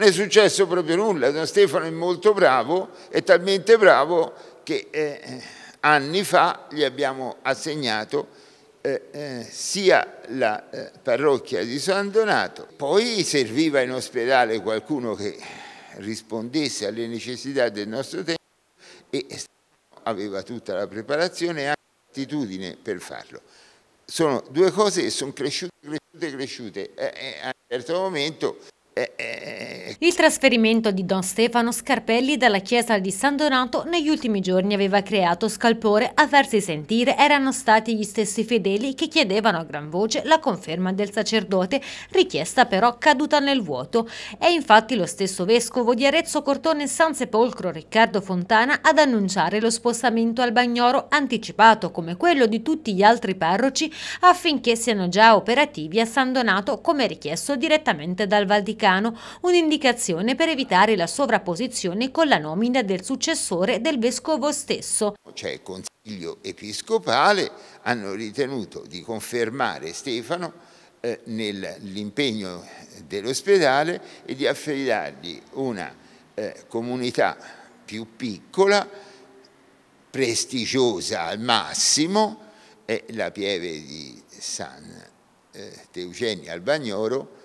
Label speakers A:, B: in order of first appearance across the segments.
A: non è successo proprio nulla. Don Stefano è molto bravo, è talmente bravo che eh, eh anni fa gli abbiamo assegnato eh, eh, sia la eh, parrocchia di San Donato, poi serviva in ospedale qualcuno che rispondesse alle necessità del nostro tempo e aveva tutta la preparazione e anche l'attitudine per farlo. Sono due cose che sono cresciute, cresciute, cresciute. Eh, a un certo momento
B: il trasferimento di Don Stefano Scarpelli dalla chiesa di San Donato negli ultimi giorni aveva creato scalpore, a farsi sentire erano stati gli stessi fedeli che chiedevano a gran voce la conferma del sacerdote, richiesta però caduta nel vuoto. È infatti lo stesso vescovo di Arezzo Cortone San Sepolcro Riccardo Fontana ad annunciare lo spostamento al Bagnoro anticipato come quello di tutti gli altri parroci affinché siano già operativi a San Donato come richiesto direttamente dal Val di Cava. Milano un'indicazione per evitare la sovrapposizione con la nomina del successore del vescovo stesso.
A: C'è cioè, il Consiglio Episcopale, hanno ritenuto di confermare Stefano eh, nell'impegno dell'ospedale e di affidargli una eh, comunità più piccola, prestigiosa al massimo, è la pieve di San eh, Teugenia al Bagnoro,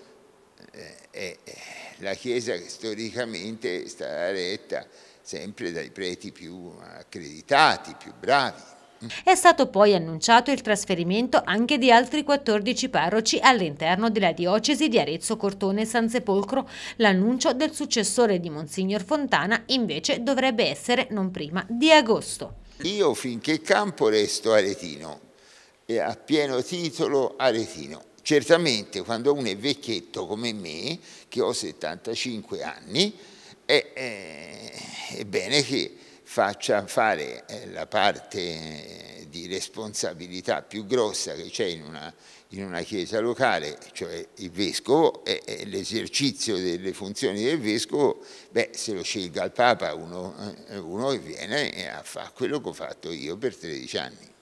A: eh, eh, eh, la Chiesa storicamente è stata retta sempre dai preti più accreditati, più bravi.
B: È stato poi annunciato il trasferimento anche di altri 14 parroci all'interno della diocesi di Arezzo Cortone San Sepolcro. L'annuncio del successore di Monsignor Fontana invece dovrebbe essere non prima di agosto.
A: Io finché campo resto aretino e a pieno titolo aretino. Certamente quando uno è vecchietto come me, che ho 75 anni, è, è, è bene che faccia fare eh, la parte eh, di responsabilità più grossa che c'è in una, in una chiesa locale, cioè il vescovo, e, l'esercizio delle funzioni del vescovo, beh, se lo scelga il Papa uno, eh, uno viene a fare quello che ho fatto io per 13 anni.